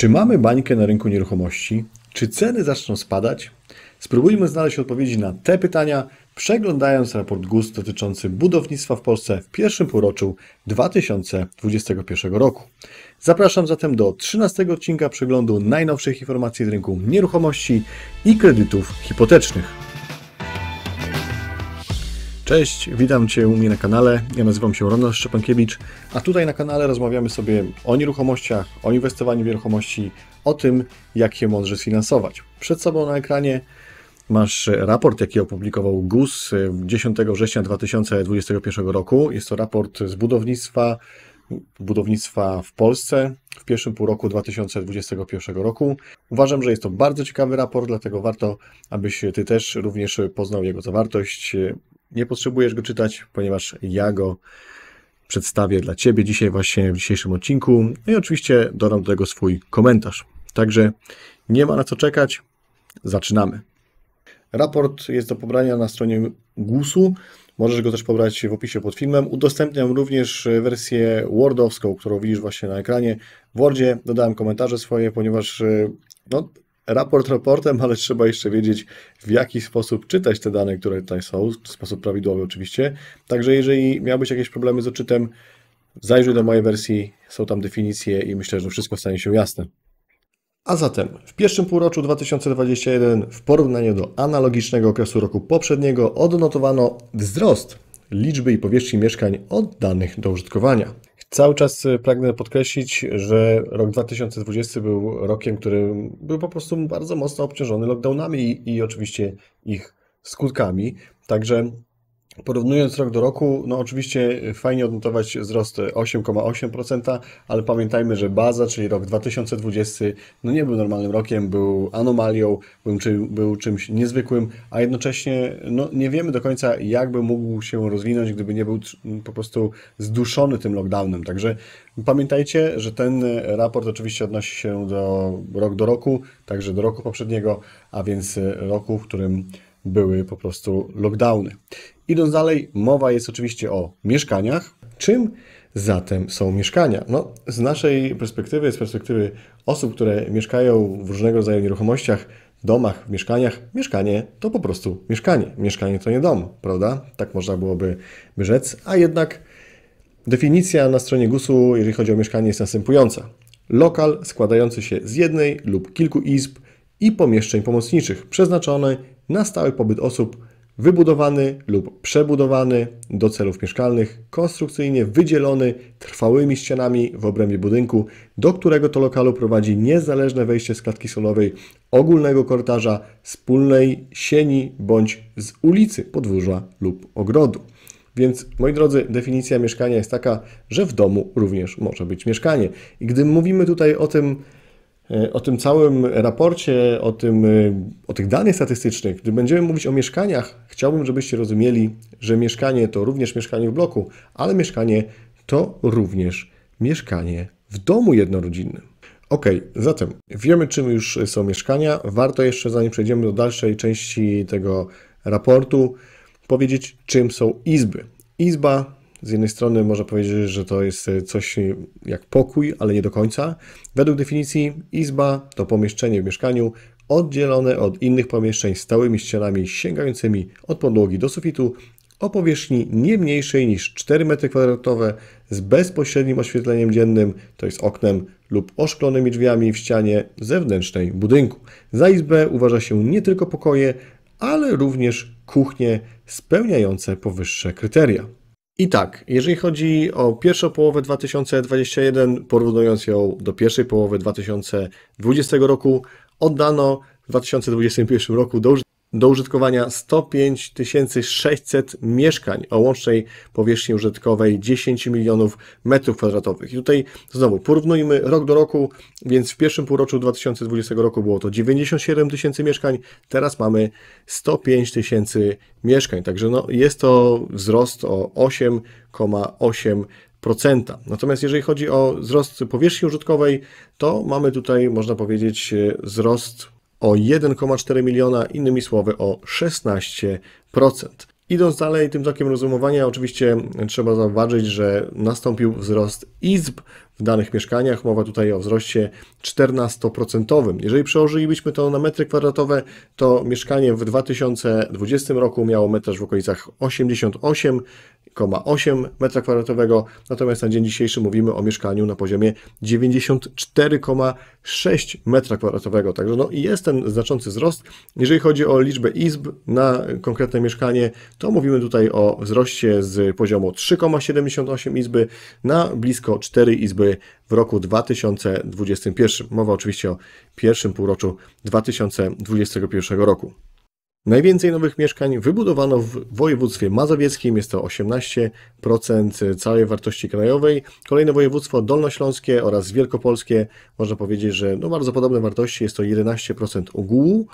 Czy mamy bańkę na rynku nieruchomości? Czy ceny zaczną spadać? Spróbujmy znaleźć odpowiedzi na te pytania, przeglądając raport GUS dotyczący budownictwa w Polsce w pierwszym półroczu 2021 roku. Zapraszam zatem do 13 odcinka przeglądu najnowszych informacji z rynku nieruchomości i kredytów hipotecznych. Cześć, witam Cię u mnie na kanale. Ja nazywam się Ronald Szczepankiewicz, a tutaj na kanale rozmawiamy sobie o nieruchomościach, o inwestowaniu w nieruchomości, o tym, jak je mądrze sfinansować. Przed sobą na ekranie masz raport, jaki opublikował GUS 10 e, września 2021 roku. Jest to raport z budownictwa, budownictwa w Polsce w pierwszym półroku 2021 roku. Uważam, że jest to bardzo ciekawy raport, dlatego warto, abyś Ty też również poznał jego zawartość, nie potrzebujesz go czytać, ponieważ ja go przedstawię dla Ciebie dzisiaj właśnie w dzisiejszym odcinku. No i oczywiście dodam do tego swój komentarz. Także nie ma na co czekać. Zaczynamy. Raport jest do pobrania na stronie GUS-u. Możesz go też pobrać w opisie pod filmem. Udostępniam również wersję Wordowską, którą widzisz właśnie na ekranie. W Wordzie dodałem komentarze swoje, ponieważ e, no, raport raportem, ale trzeba jeszcze wiedzieć, w jaki sposób czytać te dane, które tutaj są, w sposób prawidłowy oczywiście. Także jeżeli miałbyś jakieś problemy z odczytem, zajrzyj do mojej wersji, są tam definicje i myślę, że wszystko stanie się jasne. A zatem w pierwszym półroczu 2021 w porównaniu do analogicznego okresu roku poprzedniego odnotowano wzrost liczby i powierzchni mieszkań oddanych do użytkowania. Cały czas y, pragnę podkreślić, że rok 2020 był rokiem, który był po prostu bardzo mocno obciążony lockdownami i, i oczywiście ich skutkami. Także Porównując rok do roku, no oczywiście fajnie odnotować wzrost 8,8%, ale pamiętajmy, że baza, czyli rok 2020, no nie był normalnym rokiem, był anomalią, był, był czymś niezwykłym, a jednocześnie no nie wiemy do końca, jakby mógł się rozwinąć, gdyby nie był po prostu zduszony tym lockdownem. Także pamiętajcie, że ten raport oczywiście odnosi się do rok do roku, także do roku poprzedniego, a więc roku, w którym były po prostu lockdowny. Idąc dalej, mowa jest oczywiście o mieszkaniach. Czym zatem są mieszkania? No, z naszej perspektywy, z perspektywy osób, które mieszkają w różnego rodzaju nieruchomościach, domach, mieszkaniach, mieszkanie to po prostu mieszkanie. Mieszkanie to nie dom, prawda? Tak można byłoby by rzec, a jednak definicja na stronie GUS-u, jeżeli chodzi o mieszkanie, jest następująca. Lokal składający się z jednej lub kilku izb i pomieszczeń pomocniczych, przeznaczony na stały pobyt osób wybudowany lub przebudowany do celów mieszkalnych, konstrukcyjnie wydzielony trwałymi ścianami w obrębie budynku, do którego to lokalu prowadzi niezależne wejście z klatki solowej ogólnego korytarza, wspólnej sieni bądź z ulicy, podwórza lub ogrodu. Więc, moi drodzy, definicja mieszkania jest taka, że w domu również może być mieszkanie. I gdy mówimy tutaj o tym, E, o tym całym raporcie, o, tym, e, o tych danych statystycznych, gdy będziemy mówić o mieszkaniach, chciałbym, żebyście rozumieli, że mieszkanie to również mieszkanie w bloku, ale mieszkanie to również mieszkanie w domu jednorodzinnym. Ok, zatem wiemy, czym już są mieszkania. Warto jeszcze, zanim przejdziemy do dalszej części tego raportu, powiedzieć, czym są izby. Izba z jednej strony można powiedzieć, że to jest e, coś jak pokój, ale nie do końca. Według definicji izba to pomieszczenie w mieszkaniu oddzielone od innych pomieszczeń stałymi ścianami sięgającymi od podłogi do sufitu o powierzchni nie mniejszej niż 4 m2 z bezpośrednim oświetleniem dziennym, to jest oknem lub oszklonymi drzwiami w ścianie zewnętrznej budynku. Za izbę uważa się nie tylko pokoje, ale również kuchnie spełniające powyższe kryteria. I tak, jeżeli chodzi o pierwszą połowę 2021, porównując ją do pierwszej połowy 2020 roku, oddano w 2021 roku do do użytkowania 105 600 mieszkań o łącznej powierzchni użytkowej 10 milionów metrów kwadratowych. I tutaj znowu porównujmy rok do roku, więc w pierwszym półroczu 2020 roku było to 97 tysięcy mieszkań, teraz mamy 105 tysięcy mieszkań, także no, jest to wzrost o 8,8 procenta. Natomiast jeżeli chodzi o wzrost powierzchni użytkowej, to mamy tutaj, można powiedzieć, wzrost o 1,4 miliona, innymi słowy o 16%. Idąc dalej tym tokiem rozumowania, oczywiście trzeba zauważyć, że nastąpił wzrost izb w danych mieszkaniach. Mowa tutaj o wzroście 14%. Jeżeli przełożylibyśmy to na metry kwadratowe, to mieszkanie w 2020 roku miało metraż w okolicach 88 8 m2, natomiast na dzień dzisiejszy mówimy o mieszkaniu na poziomie 94,6 m2. Także no, jest ten znaczący wzrost. Jeżeli chodzi o liczbę izb na konkretne mieszkanie, to mówimy tutaj o wzroście z poziomu 3,78 izby na blisko 4 izby w roku 2021. Mowa oczywiście o pierwszym półroczu 2021 roku. Najwięcej nowych mieszkań wybudowano w województwie mazowieckim, jest to 18% całej wartości krajowej. Kolejne województwo dolnośląskie oraz wielkopolskie, można powiedzieć, że no bardzo podobne wartości, jest to 11% ogółu.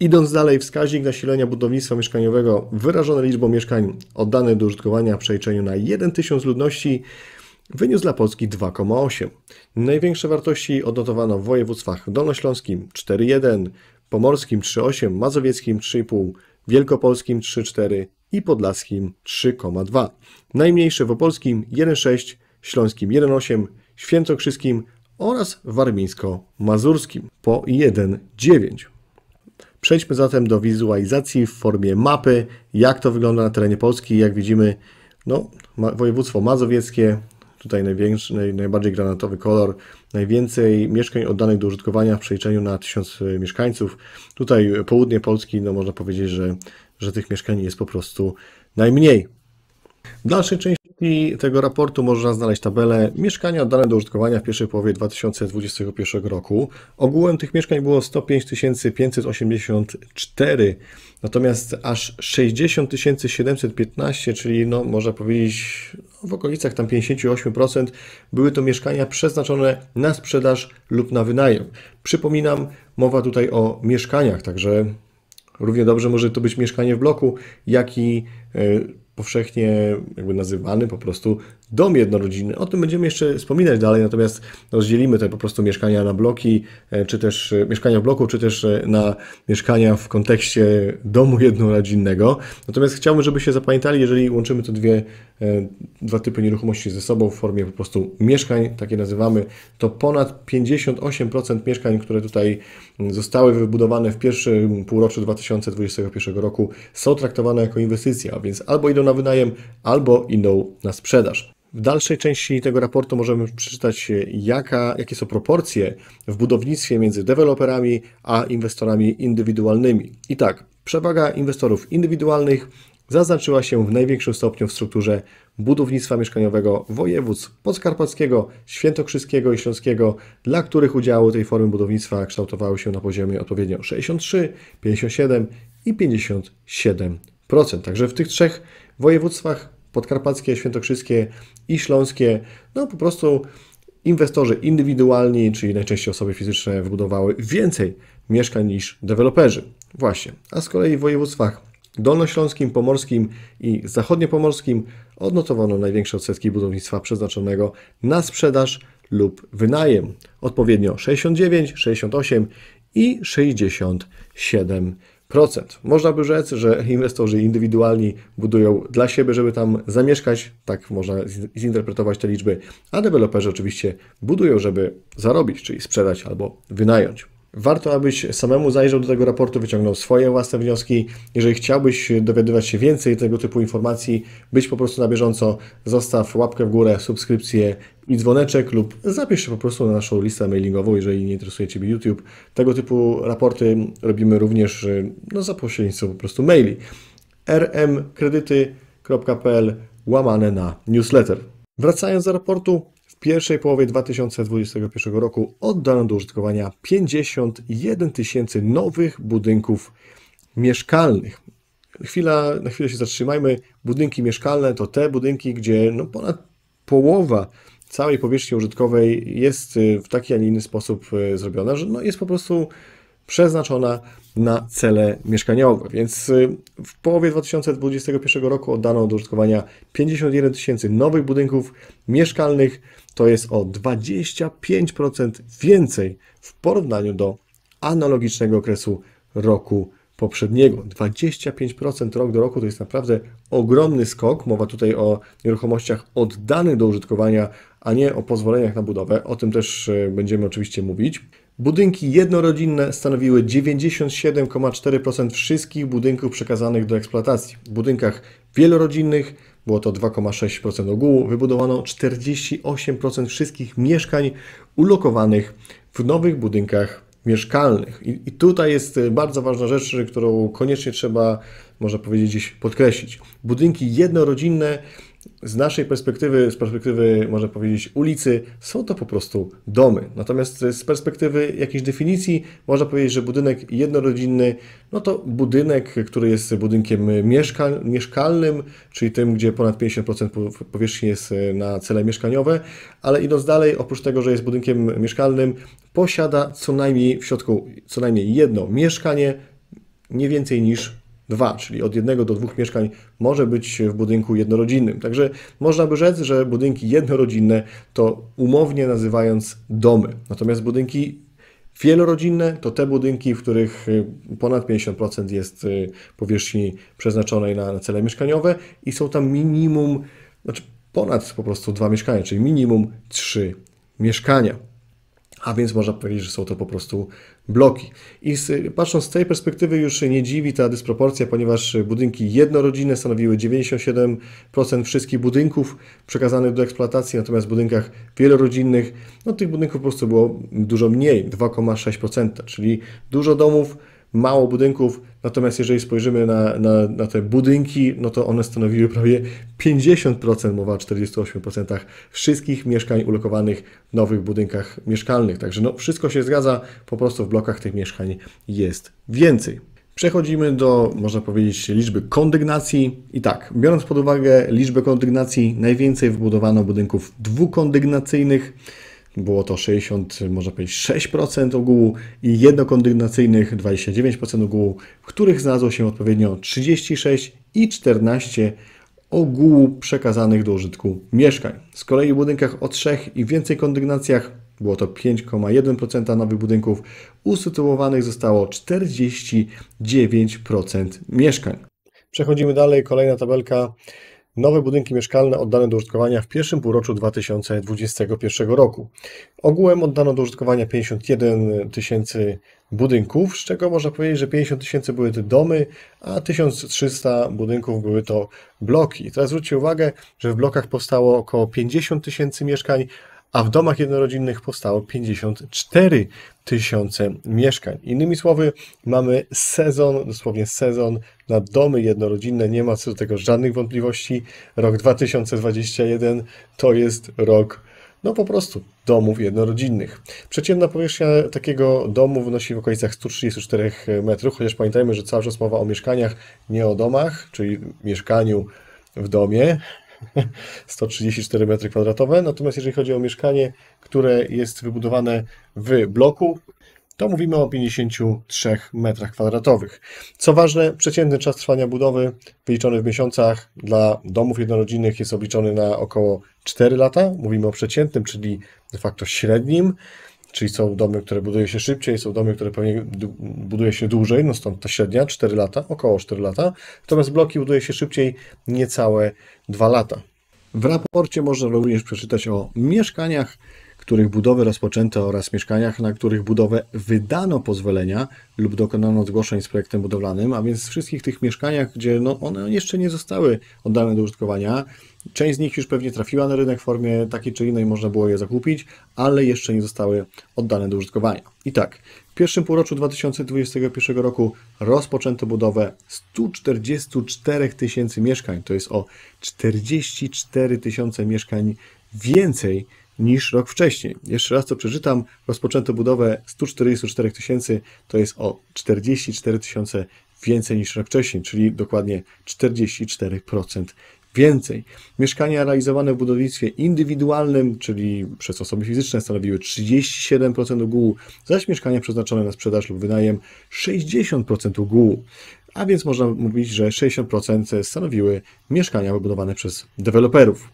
Idąc dalej, wskaźnik nasilenia budownictwa mieszkaniowego wyrażony liczbą mieszkań oddanych do użytkowania w przeliczeniu na 1 tysiąc ludności wyniósł dla Polski 2,8. Największe wartości odnotowano w województwach dolnośląskim 4,1, pomorskim 3,8, mazowieckim 3,5, wielkopolskim 3,4 i podlaskim 3,2. Najmniejsze w opolskim 1,6, śląskim 1,8, świętokrzyskim oraz warmińsko-mazurskim po 1,9. Przejdźmy zatem do wizualizacji w formie mapy, jak to wygląda na terenie Polski. Jak widzimy, no, województwo mazowieckie tutaj największy, naj, najbardziej granatowy kolor, najwięcej mieszkań oddanych do użytkowania w przeliczeniu na 1000 e, mieszkańców. Tutaj e, południe Polski, no można powiedzieć, że, że tych mieszkań jest po prostu najmniej. W dalszej części tego raportu można znaleźć tabelę mieszkania oddane do użytkowania w pierwszej połowie 2021 roku. Ogółem tych mieszkań było 105 584, natomiast aż 60 715, czyli no, można powiedzieć w okolicach tam 58% były to mieszkania przeznaczone na sprzedaż lub na wynajem. Przypominam, mowa tutaj o mieszkaniach, także równie dobrze może to być mieszkanie w bloku, jak i e, powszechnie jakby nazywany po prostu dom jednorodzinny. O tym będziemy jeszcze wspominać dalej, natomiast rozdzielimy te po prostu mieszkania na bloki, e, czy też e, mieszkania w bloku, czy też e, na mieszkania w kontekście domu jednorodzinnego. Natomiast chciałbym, żebyście zapamiętali, jeżeli łączymy te dwie, dwa typy nieruchomości ze sobą w formie po prostu mieszkań, takie nazywamy, to ponad 58% mieszkań, które tutaj zostały wybudowane w pierwszym półroczu 2021 roku, są traktowane jako inwestycja, a więc albo idą na wynajem, albo idą na sprzedaż. W dalszej części tego raportu możemy przeczytać, e, jaka, jakie są proporcje w budownictwie między deweloperami a inwestorami indywidualnymi. I tak, przewaga inwestorów indywidualnych zaznaczyła się w największym stopniu w strukturze budownictwa mieszkaniowego województw podkarpackiego, świętokrzyskiego i śląskiego, dla których udziały tej formy budownictwa kształtowały się na poziomie odpowiednio 63, 57 i 57%. Także w tych trzech województwach podkarpackie, świętokrzyskie i śląskie. No po prostu inwestorzy indywidualni, czyli najczęściej osoby fizyczne, wybudowały więcej mieszkań niż deweloperzy. Właśnie. A z kolei w województwach dolnośląskim, pomorskim i zachodniopomorskim odnotowano największe odsetki budownictwa przeznaczonego na sprzedaż lub wynajem. Odpowiednio 69, 68 i 67 procent. Można by rzec, że inwestorzy indywidualni budują dla siebie, żeby tam zamieszkać, tak można zinterpretować te liczby, a deweloperzy oczywiście budują, żeby zarobić, czyli sprzedać albo wynająć. Warto, abyś samemu zajrzał do tego raportu, wyciągnął swoje własne wnioski. Jeżeli chciałbyś dowiadywać się więcej tego typu informacji, być po prostu na bieżąco, zostaw łapkę w górę, subskrypcję i dzwoneczek lub zapisz się po prostu na naszą listę mailingową, jeżeli nie interesuje Ciebie YouTube. Tego typu raporty robimy również no, za pośrednictwem po prostu maili. rmkredyty.pl łamane na newsletter. Wracając do raportu, pierwszej połowie 2021 roku oddano do użytkowania 51 tysięcy nowych budynków mieszkalnych. Chwila, na chwilę się zatrzymajmy. Budynki mieszkalne to te budynki, gdzie no ponad połowa całej powierzchni użytkowej jest y, w taki, a nie inny sposób y, zrobiona, że no jest po prostu przeznaczona na cele mieszkaniowe. Więc y, w połowie 2021 roku oddano do użytkowania 51 tysięcy nowych budynków mieszkalnych. To jest o 25% więcej w porównaniu do analogicznego okresu roku poprzedniego. 25% rok do roku to jest naprawdę ogromny skok. Mowa tutaj o nieruchomościach oddanych do użytkowania, a nie o pozwoleniach na budowę. O tym też y, będziemy oczywiście mówić. Budynki jednorodzinne stanowiły 97,4% wszystkich budynków przekazanych do eksploatacji. W budynkach wielorodzinnych było to 2,6% ogółu. Wybudowano 48% wszystkich mieszkań ulokowanych w nowych budynkach mieszkalnych. I, I, tutaj jest y, bardzo ważna rzecz, którą koniecznie trzeba, można powiedzieć, podkreślić. Budynki jednorodzinne z naszej perspektywy, z perspektywy, można powiedzieć, ulicy, są to po prostu domy. Natomiast z perspektywy jakiejś definicji, można powiedzieć, że budynek jednorodzinny, no to budynek, który jest budynkiem mieszkal mieszkalnym, czyli tym, gdzie ponad 50% powierzchni jest e, na cele mieszkaniowe, ale idąc dalej, oprócz tego, że jest budynkiem mieszkalnym, posiada co najmniej w środku, co najmniej jedno mieszkanie, nie więcej niż 2, czyli od jednego do dwóch mieszkań może być w budynku jednorodzinnym. Także można by rzec, że budynki jednorodzinne to umownie nazywając domy, natomiast budynki wielorodzinne to te budynki, w których y, ponad 50% jest y, powierzchni przeznaczonej na cele mieszkaniowe i są tam minimum, znaczy ponad po prostu dwa mieszkania, czyli minimum trzy mieszkania a więc można powiedzieć, że są to po prostu bloki. I z, patrząc z tej perspektywy już nie dziwi ta dysproporcja, ponieważ budynki jednorodzinne stanowiły 97% wszystkich budynków przekazanych do eksploatacji, natomiast w budynkach wielorodzinnych, no tych budynków po prostu było dużo mniej, 2,6%, czyli dużo domów, mało budynków, Natomiast jeżeli spojrzymy na, na, na te budynki, no to one stanowiły prawie 50%, mowa o 48% wszystkich mieszkań ulokowanych w nowych budynkach mieszkalnych. Także no, wszystko się zgadza, po prostu w blokach tych mieszkań jest więcej. Przechodzimy do, można powiedzieć, liczby kondygnacji. I tak, biorąc pod uwagę liczbę kondygnacji, najwięcej wybudowano budynków dwukondygnacyjnych było to 60, można powiedzieć 6% ogółu i jednokondygnacyjnych 29% ogółu, w których znalazło się odpowiednio 36 i 14 ogółu przekazanych do użytku mieszkań. Z kolei w budynkach o 3 i więcej kondygnacjach było to 5,1% nowych budynków, usytuowanych zostało 49% mieszkań. Przechodzimy dalej, kolejna tabelka nowe budynki mieszkalne oddane do użytkowania w pierwszym półroczu 2021 roku. Ogółem oddano do użytkowania 51 tysięcy budynków, z czego można powiedzieć, że 50 tysięcy były to domy, a 1300 budynków były to bloki. Teraz zwróćcie uwagę, że w blokach powstało około 50 tysięcy mieszkań, a w domach jednorodzinnych powstało 54 tysiące mieszkań. Innymi słowy, mamy sezon, dosłownie sezon na domy jednorodzinne, nie ma co do tego żadnych wątpliwości. Rok 2021 to jest rok no po prostu domów jednorodzinnych. Przeciętna powierzchnia takiego domu wynosi w okolicach 134 metrów, chociaż pamiętajmy, że cały czas mowa o mieszkaniach, nie o domach, czyli mieszkaniu w domie, 134 m2. Natomiast jeżeli chodzi o mieszkanie, które jest wybudowane w bloku, to mówimy o 53 m2. Co ważne, przeciętny czas trwania budowy wyliczony w miesiącach dla domów jednorodzinnych jest obliczony na około 4 lata. Mówimy o przeciętnym, czyli de facto średnim. Czyli są domy, które buduje się szybciej, są domy, które pewnie buduje się dłużej, no stąd ta średnia 4 lata, około 4 lata. Natomiast bloki buduje się szybciej niecałe 2 lata. W raporcie można również przeczytać o mieszkaniach których budowę rozpoczęto oraz mieszkaniach, na których budowę wydano pozwolenia lub dokonano zgłoszeń z projektem budowlanym, a więc wszystkich tych mieszkaniach, gdzie no, one jeszcze nie zostały oddane do użytkowania. Część z nich już pewnie trafiła na rynek w formie takiej czy innej, można było je zakupić, ale jeszcze nie zostały oddane do użytkowania. I tak, w pierwszym półroczu 2021 roku rozpoczęto budowę 144 tysięcy mieszkań, to jest o 44 tysiące mieszkań więcej niż rok wcześniej. Jeszcze raz to przeczytam. Rozpoczęto budowę 144 tysięcy, to jest o 44 tysiące więcej niż rok wcześniej, czyli dokładnie 44% więcej. Mieszkania realizowane w budownictwie indywidualnym, czyli przez osoby fizyczne, stanowiły 37% ogółu, zaś mieszkania przeznaczone na sprzedaż lub wynajem 60% ogółu. A więc można mówić, że 60% stanowiły mieszkania wybudowane przez deweloperów.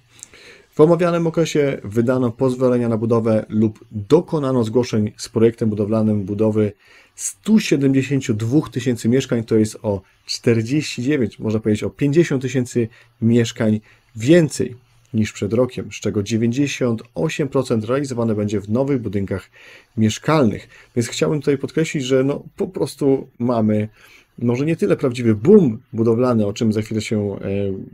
W omawianym okresie wydano pozwolenia na budowę lub dokonano zgłoszeń z projektem budowlanym budowy 172 tysięcy mieszkań, to jest o 49, można powiedzieć o 50 tysięcy mieszkań więcej niż przed rokiem, z czego 98% realizowane będzie w nowych budynkach mieszkalnych. Więc chciałbym tutaj podkreślić, że no, po prostu mamy może nie tyle prawdziwy boom budowlany, o czym za chwilę się e,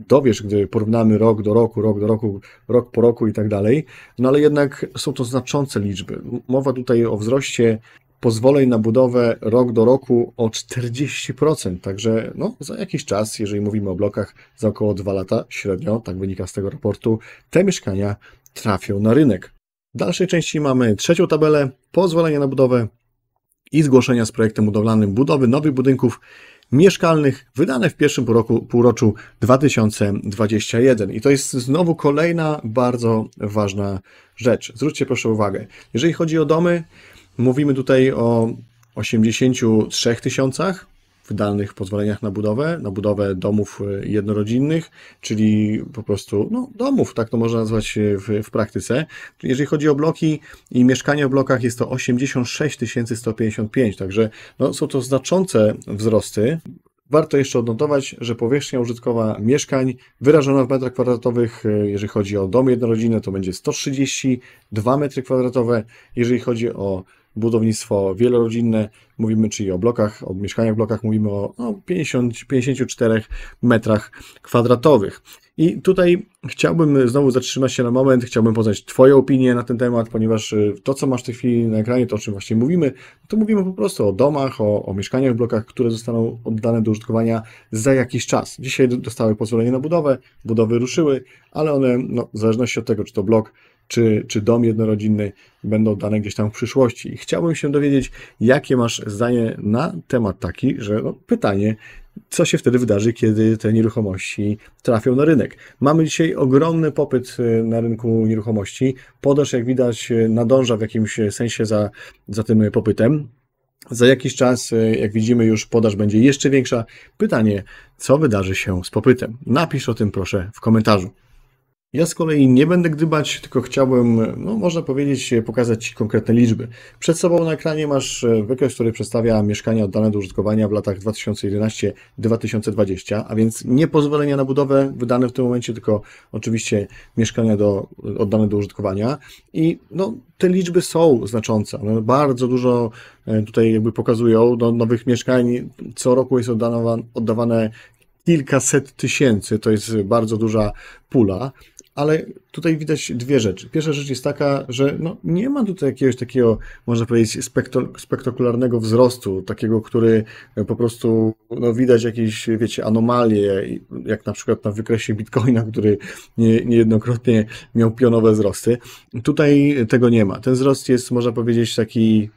dowiesz, gdy porównamy rok do roku, rok do roku, rok po roku i tak dalej, no ale jednak są to znaczące liczby. Mowa tutaj o wzroście pozwoleń na budowę rok do roku o 40%. Także no, za jakiś czas, jeżeli mówimy o blokach, za około 2 lata średnio, tak wynika z tego raportu, te mieszkania trafią na rynek. W dalszej części mamy trzecią tabelę, pozwolenie na budowę, i zgłoszenia z projektem budowlanym budowy nowych budynków mieszkalnych wydane w pierwszym półroku, półroczu 2021. I to jest znowu kolejna bardzo ważna rzecz. Zwróćcie proszę uwagę. Jeżeli chodzi o domy, mówimy tutaj o 83 tysiącach wydanych pozwoleniach na budowę, na budowę domów e, jednorodzinnych, czyli po prostu no, domów, tak to można nazwać e, w, w praktyce. Jeżeli chodzi o bloki i mieszkania w blokach, jest to 86 155, także no, są to znaczące wzrosty. Warto jeszcze odnotować, że powierzchnia użytkowa mieszkań wyrażona w metrach kwadratowych, e, jeżeli chodzi o dom jednorodzinne, to będzie 132 metry kwadratowe, jeżeli chodzi o budownictwo wielorodzinne, mówimy czyli o blokach, o mieszkaniach w blokach, mówimy o no, 50, 54 metrach kwadratowych. I tutaj chciałbym znowu zatrzymać się na moment, chciałbym poznać Twoją opinię na ten temat, ponieważ y, to, co masz w tej chwili na ekranie, to o czym właśnie mówimy, to mówimy po prostu o domach, o, o mieszkaniach w blokach, które zostaną oddane do użytkowania za jakiś czas. Dzisiaj dostały pozwolenie na budowę, budowy ruszyły, ale one, no, w zależności od tego, czy to blok czy, czy dom jednorodzinny będą dane gdzieś tam w przyszłości. I chciałbym się dowiedzieć, jakie masz zdanie na temat taki, że no, pytanie, co się wtedy wydarzy, kiedy te nieruchomości trafią na rynek. Mamy dzisiaj ogromny popyt e, na rynku nieruchomości. Podaż, jak widać, e, nadąża w jakimś e, sensie za, za tym popytem. Za jakiś czas, jak widzimy, już podaż będzie jeszcze większa. Pytanie, co wydarzy się z popytem? Napisz o tym proszę w komentarzu. Ja z kolei nie będę gdybać, tylko chciałbym, no można powiedzieć, pokazać Ci konkretne liczby. Przed sobą na ekranie masz e, wykres, który przedstawia mieszkania oddane do użytkowania w latach 2011-2020, a więc nie pozwolenia na budowę wydane w tym momencie, tylko oczywiście mieszkania do, oddane do użytkowania. I no, te liczby są znaczące. One bardzo dużo e, tutaj jakby pokazują do no, nowych mieszkań. Co roku jest oddawane kilkaset tysięcy, to jest bardzo duża pula ale tutaj widać dwie rzeczy. Pierwsza rzecz jest taka, że no, nie ma tutaj jakiegoś takiego, można powiedzieć, spektakularnego wzrostu, takiego, który e, po prostu no, widać jakieś, wiecie, anomalie, jak na przykład na wykresie bitcoina, który nie, niejednokrotnie miał pionowe wzrosty. Tutaj tego nie ma. Ten wzrost jest, można powiedzieć, taki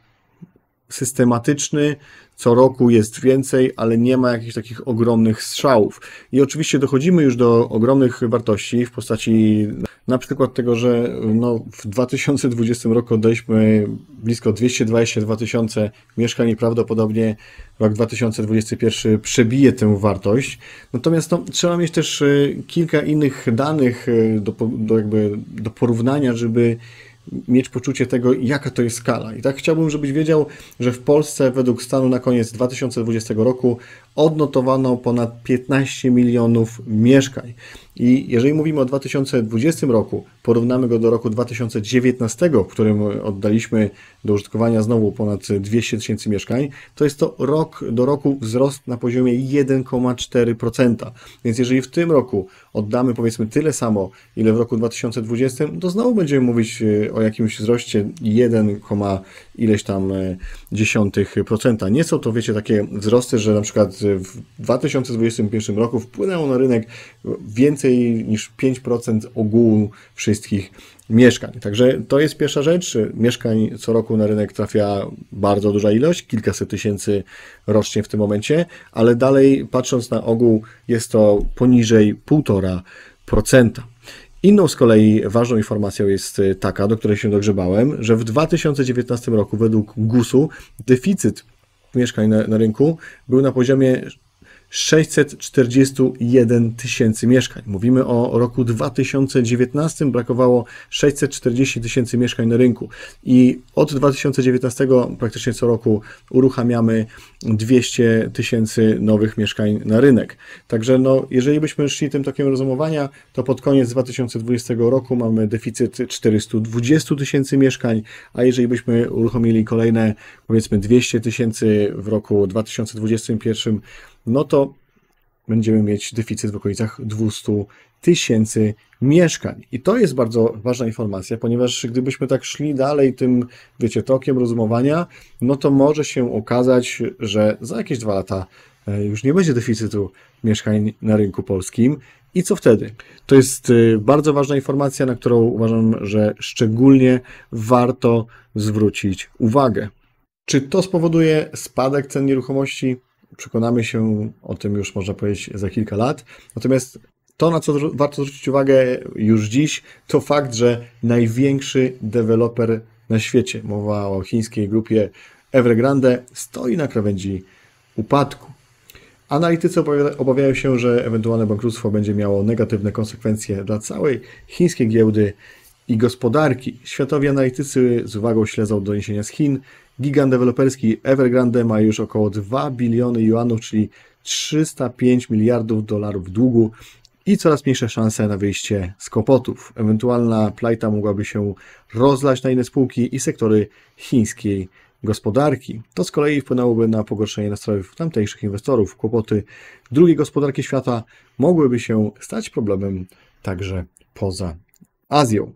systematyczny, co roku jest więcej, ale nie ma jakichś takich ogromnych strzałów. I oczywiście dochodzimy już do ogromnych wartości w postaci na przykład tego, że no w 2020 roku oddaliśmy blisko 222 tysiące mieszkań i prawdopodobnie rok 2021 przebije tę wartość. Natomiast no, trzeba mieć też y, kilka innych danych y, do, do, jakby, do porównania, żeby mieć poczucie tego, jaka to jest skala. I tak chciałbym, żebyś wiedział, że w Polsce według stanu na koniec 2020 roku odnotowano ponad 15 milionów mieszkań. I jeżeli mówimy o 2020 roku, porównamy go do roku 2019, w którym oddaliśmy do użytkowania znowu ponad 200 tysięcy mieszkań, to jest to rok do roku wzrost na poziomie 1,4%. Więc jeżeli w tym roku oddamy powiedzmy tyle samo, ile w roku 2020, no to znowu będziemy mówić e, o jakimś wzroście 1, ileś tam e, dziesiątych procenta. Nie są to, wiecie, takie wzrosty, że na przykład w 2021 roku wpłynęło na rynek więcej niż 5% ogółu wszystkich mieszkań. Także to jest pierwsza rzecz. Mieszkań co roku na rynek trafia bardzo duża ilość, kilkaset tysięcy rocznie w tym momencie, ale dalej patrząc na ogół jest to poniżej 1,5%. Inną z kolei ważną informacją jest y, taka, do której się dogrzebałem, że w 2019 roku według GUS-u deficyt mieszkań na, na rynku był na poziomie 641 tysięcy mieszkań. Mówimy o roku 2019, brakowało 640 tysięcy mieszkań na rynku i od 2019 praktycznie co roku uruchamiamy 200 tysięcy nowych mieszkań na rynek. Także no, jeżeli byśmy szli tym tokiem rozumowania, to pod koniec 2020 roku mamy deficyt 420 tysięcy mieszkań, a jeżeli byśmy uruchomili kolejne powiedzmy 200 tysięcy w roku 2021, no to będziemy mieć deficyt w okolicach 200 tysięcy mieszkań. I to jest bardzo ważna informacja, ponieważ gdybyśmy tak szli dalej tym, wiecie, tokiem rozumowania, no to może się okazać, że za jakieś dwa lata e, już nie będzie deficytu mieszkań na rynku polskim. I co wtedy? To jest e, bardzo ważna informacja, na którą uważam, że szczególnie warto zwrócić uwagę. Czy to spowoduje spadek cen nieruchomości? Przekonamy się o tym już, można powiedzieć, za kilka lat. Natomiast to, na co warto zwrócić uwagę już dziś, to fakt, że największy deweloper na świecie, mowa o chińskiej grupie Evergrande, stoi na krawędzi upadku. Analitycy obawiają się, że ewentualne bankructwo będzie miało negatywne konsekwencje dla całej chińskiej giełdy i gospodarki. Światowi analitycy z uwagą śledzą doniesienia z Chin, Gigant deweloperski Evergrande ma już około 2 biliony juanów, czyli 305 miliardów dolarów długu i coraz mniejsze szanse na wyjście z kłopotów. Ewentualna plajta mogłaby się rozlać na inne spółki i sektory chińskiej gospodarki. To z kolei wpłynęłoby na pogorszenie nastrojów tamtejszych inwestorów. Kłopoty drugiej gospodarki świata mogłyby się stać problemem także poza Azją.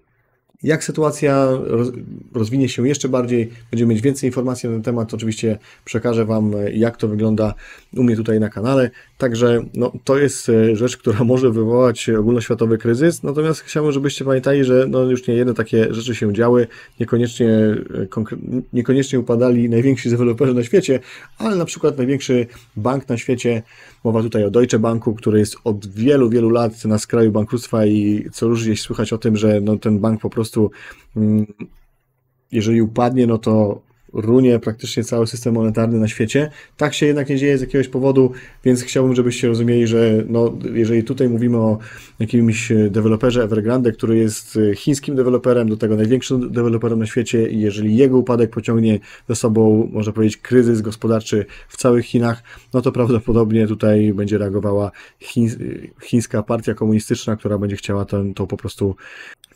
Jak sytuacja rozwinie się jeszcze bardziej, będziemy mieć więcej informacji na ten temat. Oczywiście przekażę Wam, jak to wygląda u mnie tutaj na kanale. Także no, to jest e, rzecz, która może wywołać e, ogólnoświatowy kryzys, natomiast chciałbym, żebyście pamiętali, że no, już nie jedne takie rzeczy się działy, niekoniecznie, e, niekoniecznie upadali najwięksi deweloperzy na świecie, ale na przykład największy bank na świecie, mowa tutaj o Deutsche Banku, który jest od wielu, wielu lat na skraju bankructwa i co różnie gdzieś słychać o tym, że no, ten bank po prostu... Mm, jeżeli upadnie, no to runie praktycznie cały system monetarny na świecie. Tak się jednak nie dzieje z jakiegoś powodu, więc chciałbym, żebyście rozumieli, że no, jeżeli tutaj mówimy o jakimś e, deweloperze Evergrande, który jest e, chińskim deweloperem, do tego największym deweloperem na świecie i jeżeli jego upadek pociągnie ze sobą, można powiedzieć, kryzys gospodarczy w całych Chinach, no to prawdopodobnie tutaj będzie reagowała chiń, e, chińska partia komunistyczna, która będzie chciała tę po prostu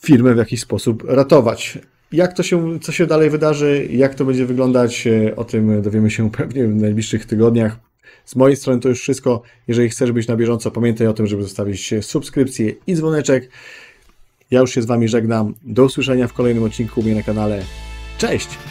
firmę w jakiś sposób ratować jak to się, co się dalej wydarzy, jak to będzie wyglądać, e, o tym e, dowiemy się pewnie w najbliższych tygodniach. Z mojej strony to już wszystko. Jeżeli chcesz być na bieżąco, pamiętaj o tym, żeby zostawić e, subskrypcję i dzwoneczek. Ja już się z Wami żegnam. Do usłyszenia w kolejnym odcinku u mnie na kanale. Cześć!